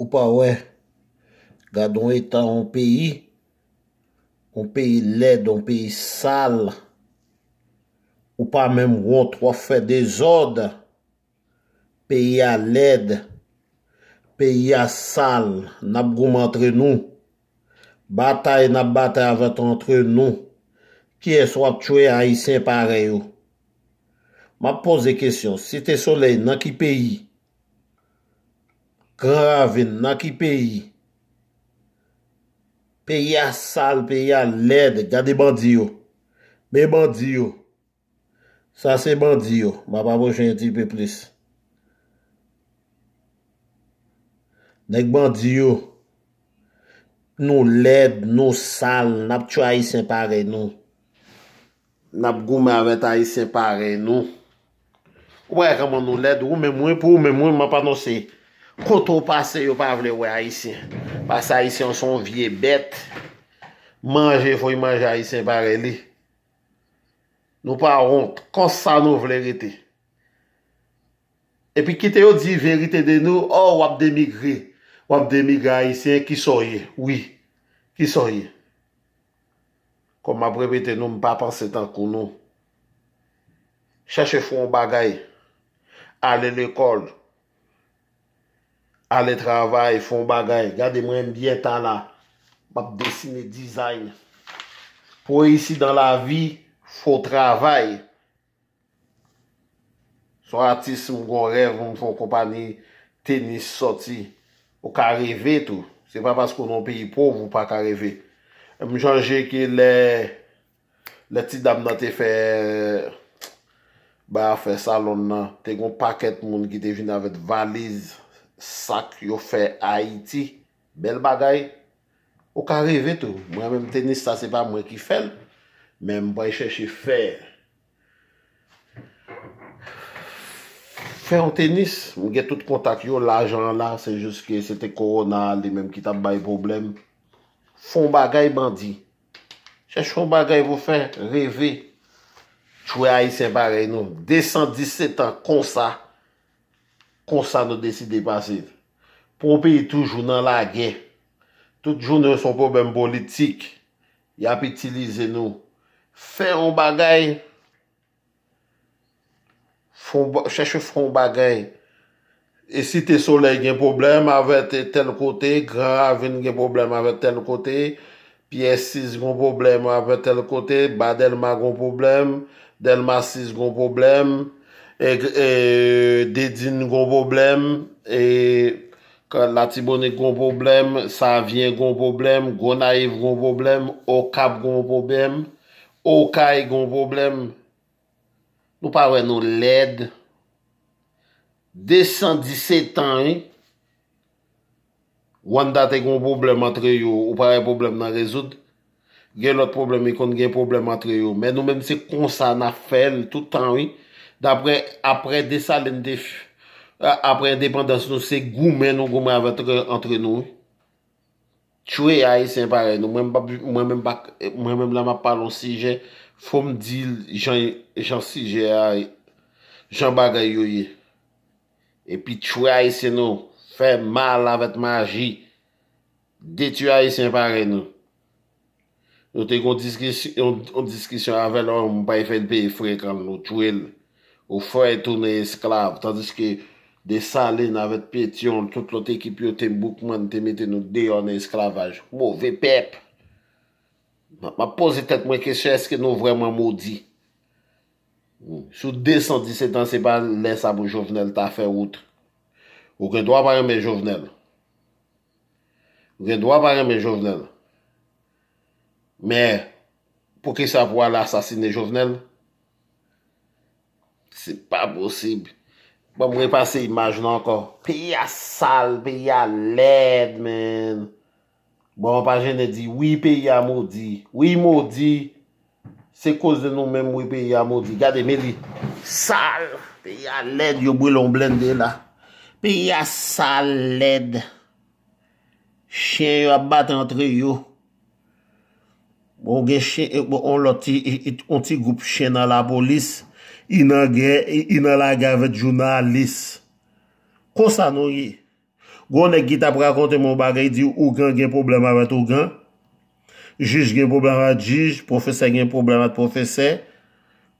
Ou pa wè, gadon etan an peyi, an peyi led, an peyi sal, ou pa mèm wòn tro fè de zòd, peyi a led, peyi a sal, nap goum antre nou, batay nap batay avat antre nou, ki es wap chwe a isen pare yo. Ma pose kèsyon, si te soley nan ki peyi, Gravi, nan ki peyi. Peyi a sal, peyi a led, gade bandiyo. Me bandiyo. Sa se bandiyo. Mababou jenti pe plis. Nek bandiyo. Nou led, nou sal, nap chwa a yi separe nou. Nap gou me avet a yi separe nou. Ou e keman nou led, ou me mwen pou, ou me mwen ma panosey. Koto pase yo pa vle wè Aisyen. Pasa Aisyen son vie bet. Mange fwe manje Aisyen pare li. Nou pa ronte. Kansa nou vle rite. E pi kite yo di verite de nou. Oh wap demigre. Wap demigre Aisyen ki soye. Oui. Ki soye. Kom apre bete nou mpa panse tankou nou. Chache fwen bagay. Ale l'ekol. Ale travay, fon bagay. Gade mwen diye tan la. Bap desine, dizayne. Po yisi dan la vi, fon travay. Sou atis mwen gon rev, mwen fon kompani, tenis soti. Ou karive tou. Se pa bas konon pi pov, mwen pa karive. Mwen janje ki le le ti dam nan te fe ba fe salon nan. Te gon paket moun ki te vin avet valiz. Sak yo fè Haiti. Bel bagay. Ou ka revè tou. Mwen mèm tenis sa se pa mwen ki fèl. Mèm mwen e chèche fè. Fè an tenis. Mwen gen tout kontak yo. L'ajan la. Se jous ki se te korona. Li mèm ki tab bay problem. Fon bagay bandi. Chèche fon bagay vou fè. Revè. Chouè Haiti se bagay nou. De 117 an konsa. Kon sa nou deside pasive. Pon pi toujoun nan la gen. Tout joun nou son problem politik. Yap itilize nou. Fè yon bagay. Chèche fè yon bagay. E si te sole yon problem avè te tel kote. Gravin yon problem avè tel kote. Pi S6 yon problem avè tel kote. Badelma yon problem. Delma 6 yon problem. Yon problem. E, e, dedin goun problem, e, la tibonik goun problem, sa avyen goun problem, goun aiv goun problem, okap goun problem, okay goun problem. Nou pawe nou led. 217 tan yi, wanda te goun problem atre yo, ou pawe problem nan rezoud, gen lot problem yi e kon gen problem atre yo. Men nou menm se konsa nan fel tout tan yi. E. Da pre apre desalendef, euh, apre independens nou, se goumen nou goumen avet entre nou. Tchwe ay se faren nou. Mwen mem la ma palon sije. Foum dil jan sije ay. Jan bagay yoye. E pi tchwe ay se nou. Fe mal avet maji. De tchwe ay se faren nou. Non te kon diskisyon ave lou, mwen bay fe lpe frifen nou. Tchwe l. Ou fwè tou nè esklav. Tandis ki de sa lè nan vèt pètyon, tout lò te ekipyo te mboukman, te mette nou deyon esklavaj. Mò, vè pep. Ma pose tèt mwen kèche eske nou vwèman moudi. Sou desan 17 ans, se pa lè sa bou jovenel ta fè outre. Ou gen do a bayan mè jovenel. Ou gen do a bayan mè jovenel. Mè, pou ki sa pou al asasine jovenel, Se pa boseb. Ba mwen pase imaj nan anko. Pi ya sal, pi ya led men. Ba mwen pa jene di, wii pi ya modi. Wii modi, se kouz de nou men wii pi ya modi. Gade men li, sal, pi ya led, yo bwe lon blende la. Pi ya sal led. Chien yo abate antre yo. Bon gen chien, eh, bon, eh, eh, on ti goup chien nan la polis. inan la gavet jounalis. Kwa sa nou yi? Gwone gita prekonte moun bagay, di oukan gen problemat oukan, jish gen problemat jish, profese gen problemat profese,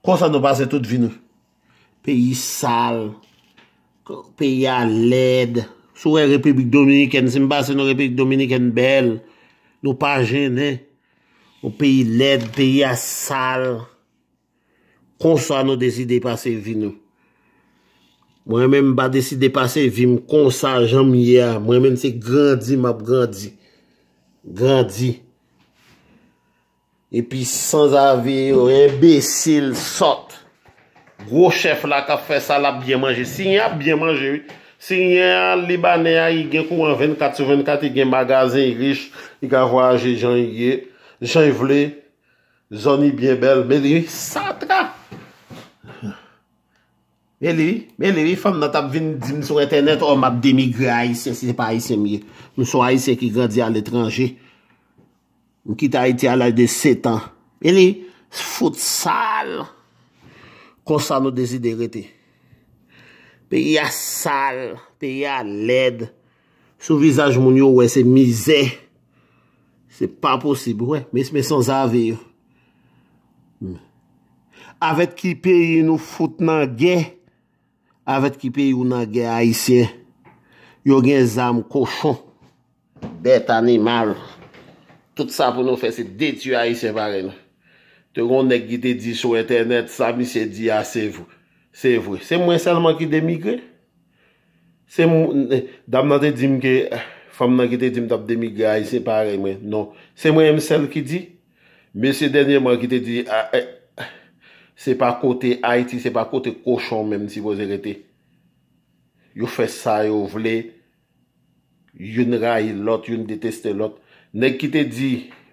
kwa sa nou pase tout vinou? Peyi sal, peya led, souwe republik dominiken, simba se nou republik dominiken bel, nou pa jenè, ou peyi led, peya sal, peyi sal, Kon sa nou desi de pase vi nou. Mwen men mba desi de pase vi, mwen kon sa jan mwen ye a. Mwen men se grandi map, grandi. Grandi. E pi sans avi, oye, besil, sot. Gro chef la ka fe salap, bien manje. Si nye a bien manje, si nye a libanen a, yi gen kou an 24-24, yi gen magazin yi rich, yi gen wajen jan yi, jan yi vle, zoni bien bel, men yi satra. Mè li, mè li, fèm nan tap vin di m sou internet, om oh, ap demigre a yise, se se pa a yise mye. Nou sou a yise ki gradi an letranje. Mou ki ta iti alay de setan. Mè li, fout sal. Kon sa nou dezidere te. Pe ya sal, pe ya led. Sou vizaj moun yo, wè, se mizè. Se pa posib, wè, mè se mè son zavè yo. Hmm. Avèt ki pe yi nou fout nan gè, avet ki pe yon a ge a isye, yon gen zam kofon, bet animal, tout sa pou nou fe se det yon a isye parem. Te ron nek ki te di sou internet, sa mi se di a se vwe, se vwe. Se mwen sel man ki demigre? Se mwen, dam nan te dimke, fam nan ki te dim tap demigre a isye parem, non, se mwen sel ki di, me se denye man ki te di a ah, e, eh, se pa kote Haiti, se pa kote kochon menm si voze rete. Yo fe sa yo vle, yon ray lot, yon deteste lot. Nek ki te di,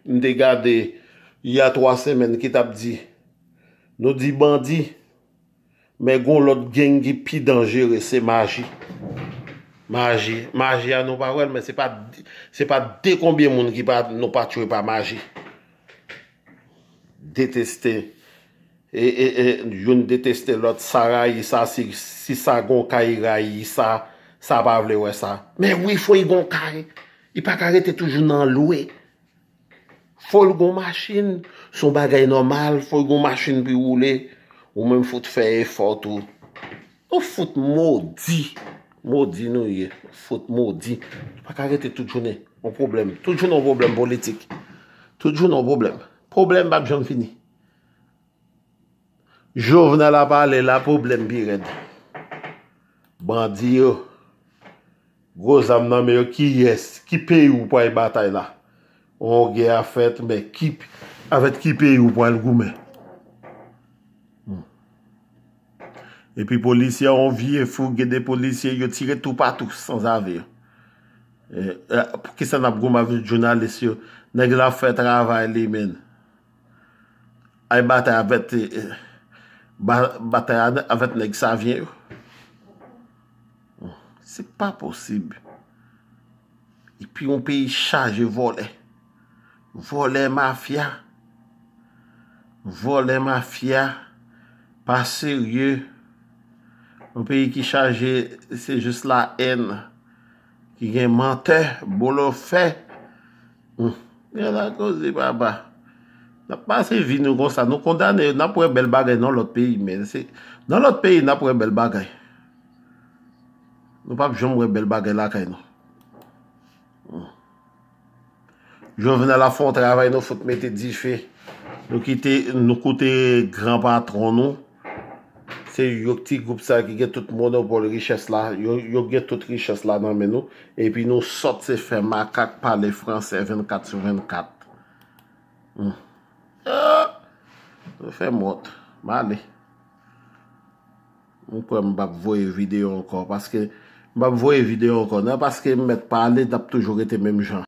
yon te gade, ya 3 semen ki tap di, nou di bandi, men goun lot gengi pi dangere, se maji. Maji, maji anou pa wèl, men se pa dekombye moun ki pa nou pa tue pa maji. Deteste E yon e, e, deteste lot, sa rayi sa, si sa gon kayi rayi sa, sa bavle we sa. Men wifo yi gon kayi, yi pa kare te toujoun nan loue. Fol gon masjin, son bagay normal, fol gon masjin bi oule, ou men foute feye fote ou. Ou foute modi, modi nou ye, foute modi. Yon pa kare te toujoun, yon problem, toujoun yon problem politik, toujoun yon problem, problem bab jan fini. Jou vnen la bal e la poublem bi red. Bandi yo, groz am nan me yo ki yes, ki pe yu pou ay batay la. Ou ge a fet, me avet ki pe yu pou al goume. E pi polisyen, ou viye fou gede polisyen, yo tire tou patou sans avi yo. Kisa nan broum avi jounalist yo, neg la fet ravay li men. Ay batay avet e... Euh, batè anè, avè t'nèk sa vyen ou. Se pa posib. E pi yon pe yi chaje volè. Volè mafya. Volè mafya. Pa seryè. Yon pe yi ki chaje, se jist la en. Ki gen mente, bolo fè. Mè la kozi pa ba. Na pa se vin nou kon sa nou. Kondane, nan pou e bel bagay nan lot peyi men. Nan lot peyi nan pou e bel bagay. Nou pa pou jom ou e bel bagay la kay nou. Hmm. Jou vene la fon travay nou, foute mette di fe. Nou kote gran patron nou. Se yon ti goup sa ki get tout moun nou pou l riches la. Yon get tout riches la nan men nou. E pi nou sot se fè ma kak pa le fran se 24 sur 24. Hmm. Ah! Fè mwot Mwa li Mwen kwen mbap voye videyo ankon Mbap voye videyo ankon Nan paske mwen mwen parli Dap toujouge te menm jan